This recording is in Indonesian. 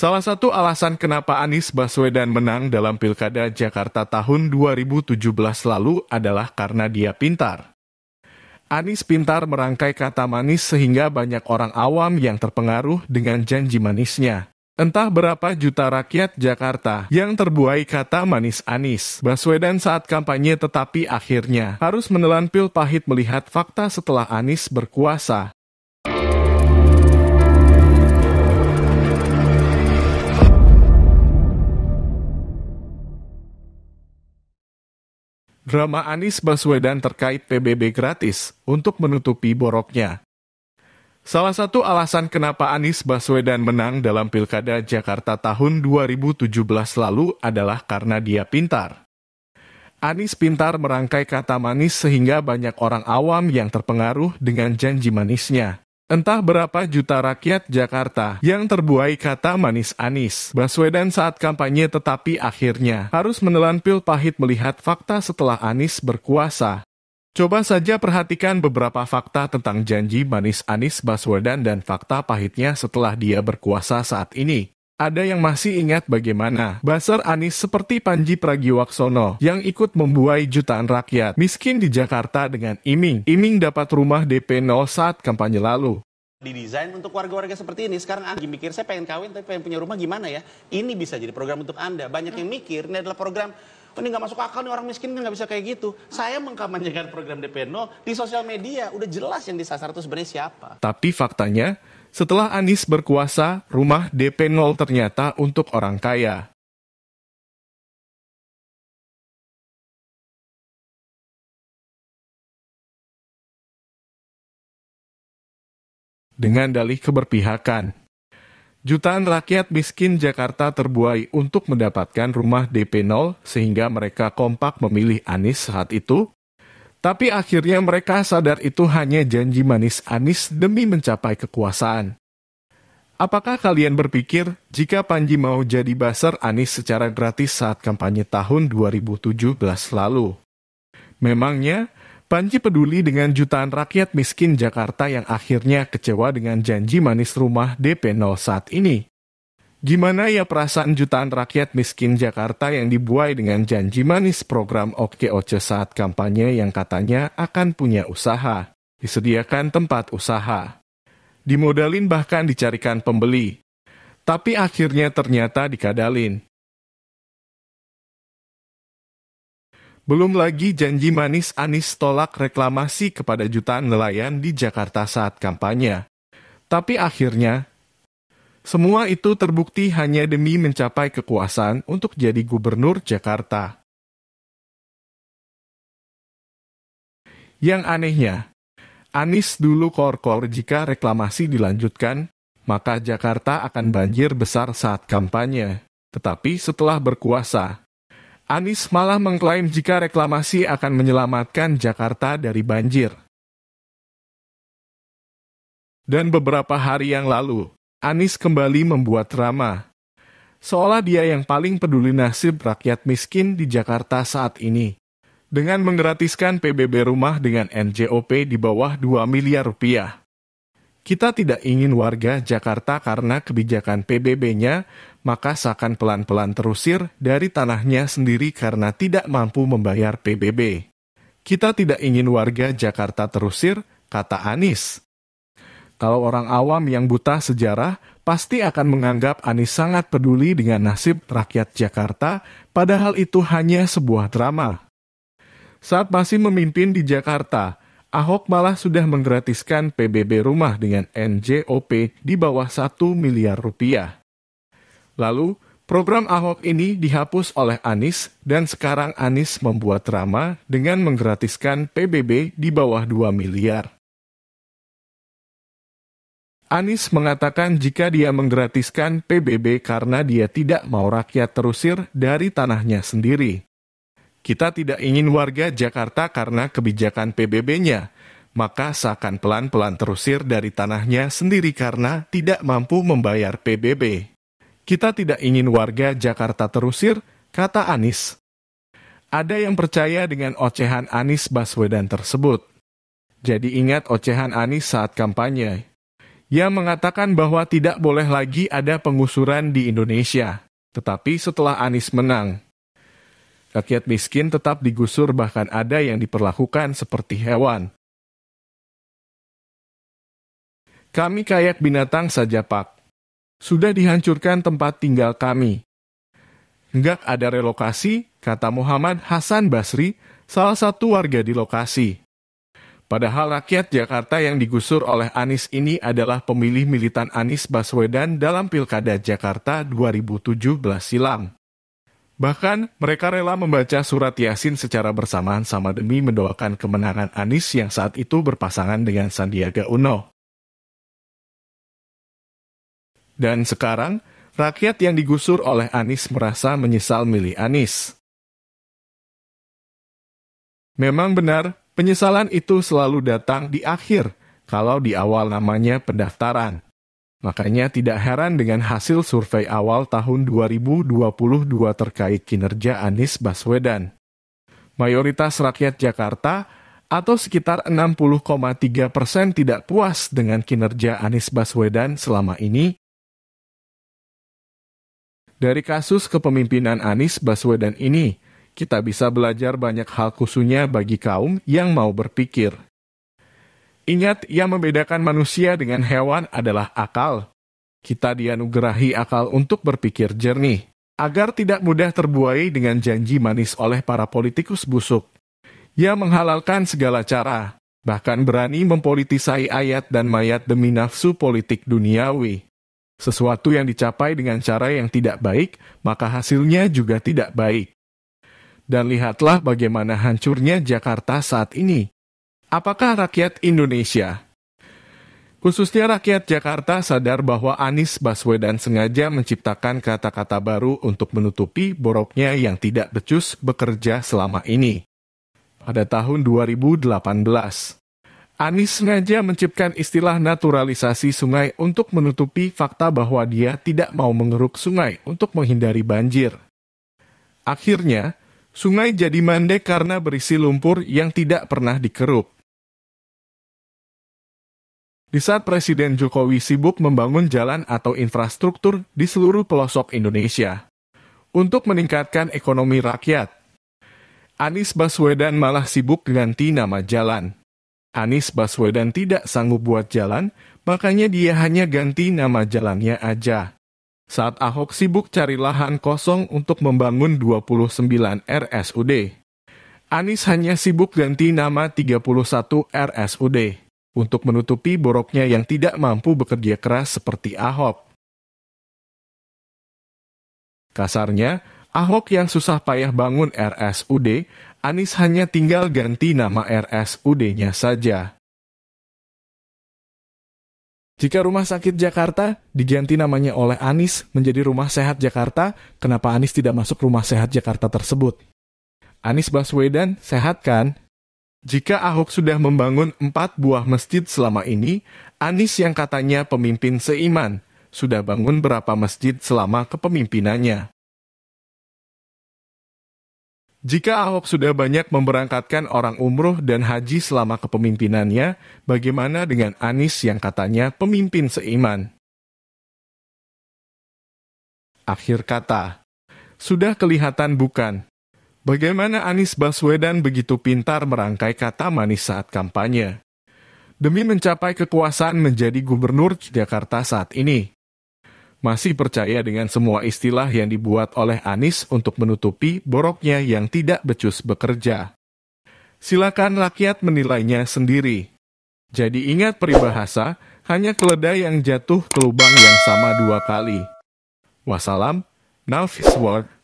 Salah satu alasan kenapa Anies Baswedan menang dalam Pilkada Jakarta tahun 2017 lalu adalah karena dia pintar. Anies pintar merangkai kata manis sehingga banyak orang awam yang terpengaruh dengan janji manisnya. Entah berapa juta rakyat Jakarta yang terbuai kata manis Anis Baswedan saat kampanye tetapi akhirnya harus menelan pil pahit melihat fakta setelah Anies berkuasa. drama Anies Baswedan terkait PBB gratis untuk menutupi boroknya. Salah satu alasan kenapa Anies Baswedan menang dalam Pilkada Jakarta tahun 2017 lalu adalah karena dia pintar. Anies pintar merangkai kata manis sehingga banyak orang awam yang terpengaruh dengan janji manisnya. Entah berapa juta rakyat Jakarta yang terbuai kata manis Anis. Baswedan saat kampanye tetapi akhirnya harus menelan pil pahit melihat fakta setelah Anis berkuasa. Coba saja perhatikan beberapa fakta tentang janji manis Anis Baswedan dan fakta pahitnya setelah dia berkuasa saat ini ada yang masih ingat bagaimana Basar Anis seperti Panji Pragiwaksono yang ikut membuai jutaan rakyat miskin di Jakarta dengan iming. Iming dapat rumah DP 0 saat kampanye lalu. Didesain untuk warga-warga seperti ini. Sekarang Anggi mikir, saya pengen kawin tapi pengen punya rumah gimana ya? Ini bisa jadi program untuk Anda. Banyak yang mikir, ini adalah program oh, ini nggak masuk akal nih orang miskin kan nggak bisa kayak gitu. Saya mengkampanyekan program DP 0 di sosial media. Udah jelas yang disasar itu sebenarnya siapa. Tapi faktanya setelah Anies berkuasa, rumah DP0 ternyata untuk orang kaya. Dengan dalih keberpihakan, jutaan rakyat miskin Jakarta terbuai untuk mendapatkan rumah DP0 sehingga mereka kompak memilih Anies saat itu tapi akhirnya mereka sadar itu hanya janji manis Anis demi mencapai kekuasaan. Apakah kalian berpikir jika Panji mau jadi baser Anis secara gratis saat kampanye tahun 2017 lalu? Memangnya, Panji peduli dengan jutaan rakyat miskin Jakarta yang akhirnya kecewa dengan janji manis rumah DP0 saat ini. Gimana ya perasaan jutaan rakyat miskin Jakarta yang dibuai dengan janji manis program Oke Oce saat kampanye yang katanya akan punya usaha, disediakan tempat usaha. Dimodalin bahkan dicarikan pembeli, tapi akhirnya ternyata dikadalin. Belum lagi janji manis Anies tolak reklamasi kepada jutaan nelayan di Jakarta saat kampanye. Tapi akhirnya semua itu terbukti hanya demi mencapai kekuasaan untuk jadi gubernur Jakarta. Yang anehnya, Anis dulu kor-kor jika reklamasi dilanjutkan, maka Jakarta akan banjir besar saat kampanye. Tetapi setelah berkuasa, Anis malah mengklaim jika reklamasi akan menyelamatkan Jakarta dari banjir. Dan beberapa hari yang lalu, Anies kembali membuat drama. Seolah dia yang paling peduli nasib rakyat miskin di Jakarta saat ini. Dengan menggratiskan PBB rumah dengan NJOP di bawah 2 miliar rupiah. Kita tidak ingin warga Jakarta karena kebijakan PBB-nya, maka seakan pelan-pelan terusir dari tanahnya sendiri karena tidak mampu membayar PBB. Kita tidak ingin warga Jakarta terusir, kata Anies. Kalau orang awam yang buta sejarah pasti akan menganggap Anies sangat peduli dengan nasib rakyat Jakarta, padahal itu hanya sebuah drama. Saat masih memimpin di Jakarta, Ahok malah sudah menggratiskan PBB rumah dengan NJOP di bawah 1 miliar rupiah. Lalu, program Ahok ini dihapus oleh Anies dan sekarang Anies membuat drama dengan menggratiskan PBB di bawah 2 miliar. Anies mengatakan jika dia menggratiskan PBB karena dia tidak mau rakyat terusir dari tanahnya sendiri. Kita tidak ingin warga Jakarta karena kebijakan PBB-nya, maka seakan pelan-pelan terusir dari tanahnya sendiri karena tidak mampu membayar PBB. Kita tidak ingin warga Jakarta terusir, kata Anies. Ada yang percaya dengan ocehan Anies Baswedan tersebut. Jadi ingat ocehan Anies saat kampanye, ia mengatakan bahwa tidak boleh lagi ada pengusuran di Indonesia. Tetapi setelah Anies menang, rakyat miskin tetap digusur bahkan ada yang diperlakukan seperti hewan. Kami kayak binatang saja, Pak. Sudah dihancurkan tempat tinggal kami. Enggak ada relokasi, kata Muhammad Hasan Basri, salah satu warga di lokasi. Padahal rakyat Jakarta yang digusur oleh Anies ini adalah pemilih militan Anies Baswedan dalam Pilkada Jakarta 2017 silam. Bahkan, mereka rela membaca surat Yasin secara bersamaan sama demi mendoakan kemenangan Anies yang saat itu berpasangan dengan Sandiaga Uno. Dan sekarang, rakyat yang digusur oleh Anies merasa menyesal milih Anies. Memang benar, Penyesalan itu selalu datang di akhir kalau di awal namanya pendaftaran. Makanya tidak heran dengan hasil survei awal tahun 2022 terkait kinerja Anies Baswedan. Mayoritas rakyat Jakarta atau sekitar 60,3 persen tidak puas dengan kinerja Anies Baswedan selama ini. Dari kasus kepemimpinan Anies Baswedan ini, kita bisa belajar banyak hal khususnya bagi kaum yang mau berpikir. Ingat, yang membedakan manusia dengan hewan adalah akal. Kita dianugerahi akal untuk berpikir jernih, agar tidak mudah terbuai dengan janji manis oleh para politikus busuk. Ia menghalalkan segala cara, bahkan berani mempolitisai ayat dan mayat demi nafsu politik duniawi. Sesuatu yang dicapai dengan cara yang tidak baik, maka hasilnya juga tidak baik dan lihatlah bagaimana hancurnya Jakarta saat ini. Apakah rakyat Indonesia, khususnya rakyat Jakarta, sadar bahwa Anies Baswedan sengaja menciptakan kata-kata baru untuk menutupi boroknya yang tidak becus bekerja selama ini? Pada tahun 2018, Anies sengaja menciptakan istilah naturalisasi sungai untuk menutupi fakta bahwa dia tidak mau mengeruk sungai untuk menghindari banjir. Akhirnya, Sungai jadi mandek karena berisi lumpur yang tidak pernah dikeruk. Di saat Presiden Jokowi sibuk membangun jalan atau infrastruktur di seluruh pelosok Indonesia untuk meningkatkan ekonomi rakyat, Anies Baswedan malah sibuk ganti nama jalan. Anies Baswedan tidak sanggup buat jalan, makanya dia hanya ganti nama jalannya aja saat Ahok sibuk cari lahan kosong untuk membangun 29 RSUD. Anies hanya sibuk ganti nama 31 RSUD untuk menutupi boroknya yang tidak mampu bekerja keras seperti Ahok. Kasarnya, Ahok yang susah payah bangun RSUD, Anies hanya tinggal ganti nama RSUD-nya saja. Jika rumah sakit Jakarta diganti namanya oleh Anis menjadi Rumah Sehat Jakarta, kenapa Anis tidak masuk Rumah Sehat Jakarta tersebut? Anis Baswedan sehat kan? Jika Ahok sudah membangun empat buah masjid selama ini, Anis yang katanya pemimpin seiman, sudah bangun berapa masjid selama kepemimpinannya? Jika Ahok sudah banyak memberangkatkan orang umroh dan haji selama kepemimpinannya, bagaimana dengan Anies yang katanya pemimpin seiman? Akhir kata, sudah kelihatan bukan? Bagaimana Anies Baswedan begitu pintar merangkai kata manis saat kampanye? Demi mencapai kekuasaan menjadi gubernur Jakarta saat ini, masih percaya dengan semua istilah yang dibuat oleh Anis untuk menutupi boroknya yang tidak becus bekerja. Silakan rakyat menilainya sendiri. Jadi ingat peribahasa, hanya keledai yang jatuh ke lubang yang sama dua kali. Wassalam, Nafiswar.